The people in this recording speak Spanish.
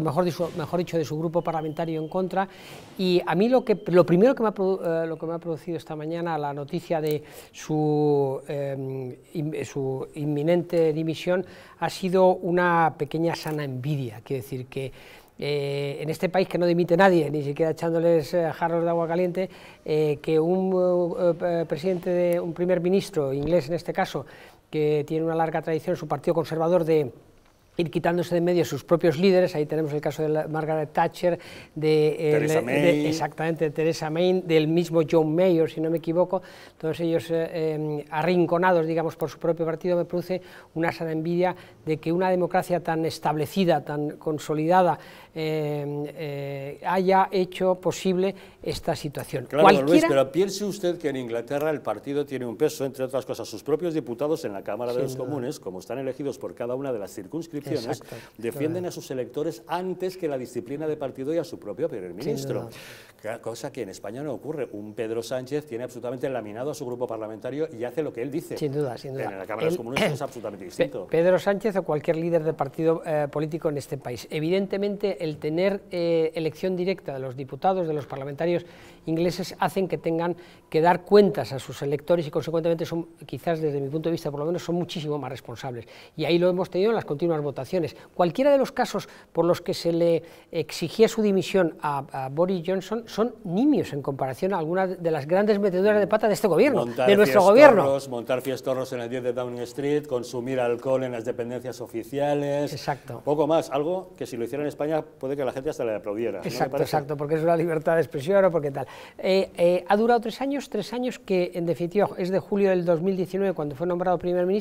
Mejor, dicho, de su grupo parlamentario en contra. Y a mí lo, que, lo primero que me, ha, eh, lo que me ha producido esta mañana la noticia de su, eh, eh, su inminente dimisión ha sido una pequeña sana envidia. Quiero decir que en este país que no dimite nadie, ni siquiera echándoles jarros de agua caliente, que un presidente, de, un primer ministro inglés en este caso, que tiene una larga tradición, en su partido conservador de ir quitándose de medio sus propios líderes. Ahí tenemos el caso de Margaret Thatcher, de, eh, Teresa May. exactamente de May, del mismo John Mayer, si no me equivoco. Todos ellos eh, em, arrinconados, digamos, por su propio partido, me produce una sana envidia de que una democracia tan establecida, tan consolidada, em, eh, haya hecho posible esta situación. Cualquiera... pero piense usted que en Inglaterra el partido tiene un peso, entre otras cosas, sus propios diputados en la Cámara de los Comunes, como están elegidos por cada una de las circunscripciones, defienden a sus electores antes que la disciplina de partido y a su propio primer ministro. Cosa que en España no ocurre. Un Pedro Sánchez tiene absolutamente laminado a su grupo parlamentario y hace lo que él dice. Sin duda, sin duda. En la Cámara de los Comunes es absolutamente distinto. Pedro Sánchez o cualquier líder de partido eh, político en este país. Evidentemente, el tener eh, elección directa de los diputados, de los parlamentarios, ingleses hacen que tengan que dar cuentas a sus electores y consecuentemente son, quizás desde mi punto de vista por lo menos, son muchísimo más responsables. Y ahí lo hemos tenido en las continuas votaciones. Cualquiera de los casos por los que se le exigía su dimisión a, Boris Johnson son nimios en comparación a algunas de las grandes meteduras de pata de este gobierno, de nuestro gobierno. Montar fiestorros en el 10 de Downing Street, consumir alcohol en las dependencias oficiales. Exacto. Poco más, algo que si lo hiciera en España puede que la gente hasta le aplaudiera. Exacto, exacto, porque es una libertad de expresión porque tal. Eh, eh, ha durado tres años, tres años que en definitiva es de julio del 2019 cuando fue nombrado primer ministro